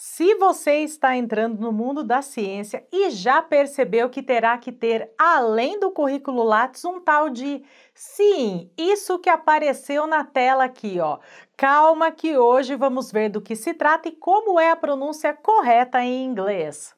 Se você está entrando no mundo da ciência e já percebeu que terá que ter, além do currículo Lattes, um tal de sim, isso que apareceu na tela aqui, ó. Calma que hoje vamos ver do que se trata e como é a pronúncia correta em inglês.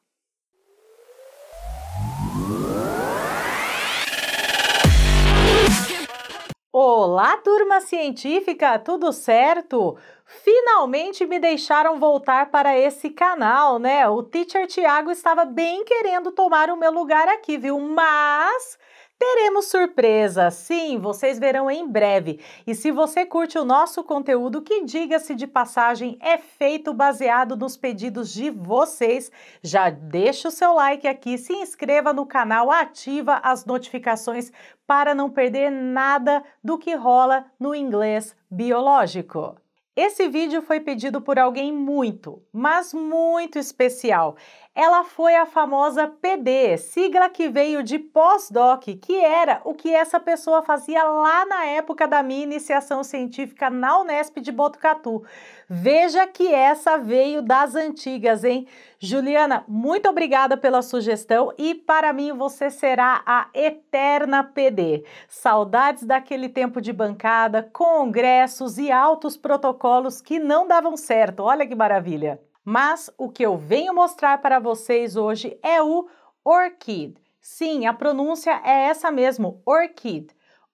Olá, turma científica, tudo certo? Finalmente me deixaram voltar para esse canal, né? O teacher Tiago estava bem querendo tomar o meu lugar aqui, viu? Mas Teremos surpresa, sim, vocês verão em breve. E se você curte o nosso conteúdo, que diga-se de passagem, é feito baseado nos pedidos de vocês, já deixa o seu like aqui, se inscreva no canal, ativa as notificações para não perder nada do que rola no inglês biológico. Esse vídeo foi pedido por alguém muito, mas muito especial. Ela foi a famosa PD, sigla que veio de pós-doc, que era o que essa pessoa fazia lá na época da minha iniciação científica na Unesp de Botucatu. Veja que essa veio das antigas, hein? Juliana, muito obrigada pela sugestão e para mim você será a eterna PD. Saudades daquele tempo de bancada, congressos e altos protocolos que não davam certo. Olha que maravilha. Mas o que eu venho mostrar para vocês hoje é o orchid. Sim, a pronúncia é essa mesmo, orchid.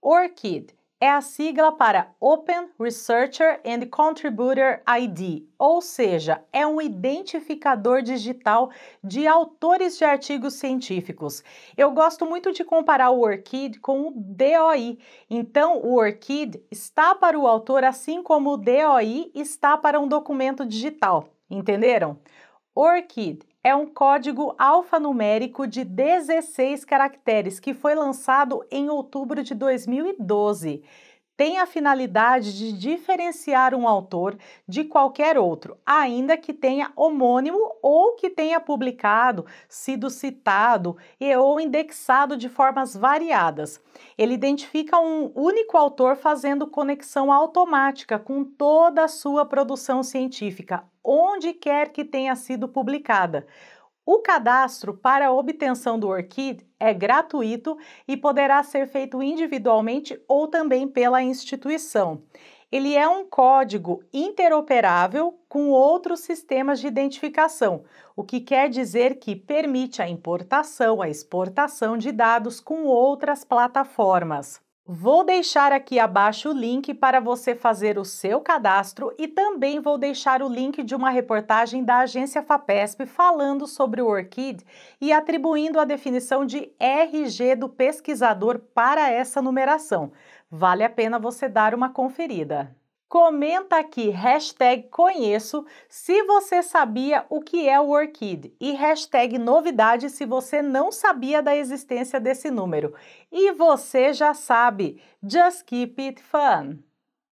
Orchid é a sigla para Open Researcher and Contributor ID, ou seja, é um identificador digital de autores de artigos científicos. Eu gosto muito de comparar o ORCID com o DOI. Então, o ORCID está para o autor assim como o DOI está para um documento digital. Entenderam? ORCID é um código alfanumérico de 16 caracteres que foi lançado em outubro de 2012. Tem a finalidade de diferenciar um autor de qualquer outro, ainda que tenha homônimo ou que tenha publicado, sido citado e ou indexado de formas variadas. Ele identifica um único autor fazendo conexão automática com toda a sua produção científica onde quer que tenha sido publicada. O cadastro para a obtenção do ORCID é gratuito e poderá ser feito individualmente ou também pela instituição. Ele é um código interoperável com outros sistemas de identificação, o que quer dizer que permite a importação, a exportação de dados com outras plataformas. Vou deixar aqui abaixo o link para você fazer o seu cadastro e também vou deixar o link de uma reportagem da agência FAPESP falando sobre o ORCID e atribuindo a definição de RG do pesquisador para essa numeração. Vale a pena você dar uma conferida. Comenta aqui, hashtag conheço, se você sabia o que é o ORCID e hashtag novidade se você não sabia da existência desse número. E você já sabe, just keep it fun!